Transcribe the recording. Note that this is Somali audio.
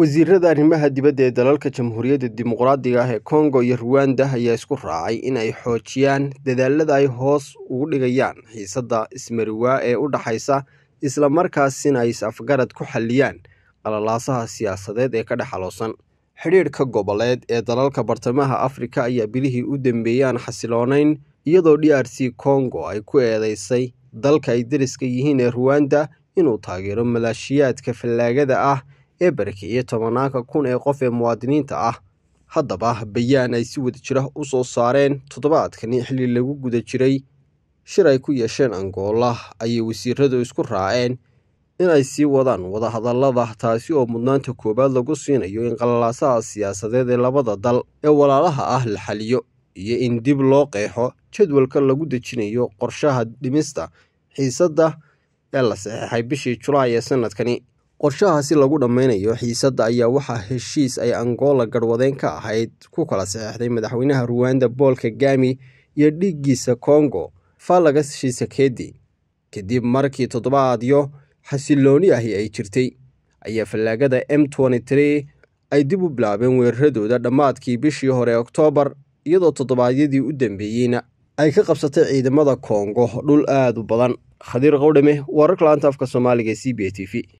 wasiirada arrimaha dibadda ee dalalka jamhuuriyadda dimuqraadiga ah ee kongo iyo ruwanda ayaa isku raacay in ay xoojiyaan dadaalada ay hoos ugu dhigayaan xiisadda ismariwaa ee u dhaxaysa islamarkaasina ay is-afgarad ku xalliyaan qalalaasaha siyaasadeed ee ka dhex aloosan xidhiidhka goboleed ee dalalka bartamaha afrika ayaa bilihii u dambeeyey aan xasiloonayn iyadoo d r c kongo ay ku eedeysay dalka ay deriska yihiin ee ruwanda inuu taageero malaashiyaadka fallaagada ah ee barika iyo tobanaanka kun ee qof ee muwaadiniinta ah haddaba bayaan ay si wada jira u soo saareen toddobaadkani xilli lagu guda jiray shir ay ku yeesheen angoola ayay wasiiradu isku raaceen inay sii wadaan wadahadallada taasi oo mudnaanta koowaad lagu siinayo in qalalaasaha siyaasadeed ee labada dal ee walaalaha ah la xaliyo iyo in dib loo qeexo jadwalka lagu dejinayo qorshaha dhimista xiisadda ee la saxeexay bishii julaay ee sanadkani qorshahaasi lagu dhammaynayo xiisadda ayaa waxaa heshiis ay angoola garwadeen ka ahayd ku kala saxeixday madaxweynaha ruwanda bool kagami iyo dhiiggiisa kongo fallaga shisekedi kadib markii toddobaadyo xasilooni ahi ay jirtay ayaa fallaagada m ay dib u bilaabeen weeraradooda dhammaadkii bishii hore oktoobar iyadoo toddobaadyadii u dambeeyeyna ay ka qabsatay ciidamada kongo dhul aad u badan khadiir qowdhame wararka laanta afka soomaaliga c b t v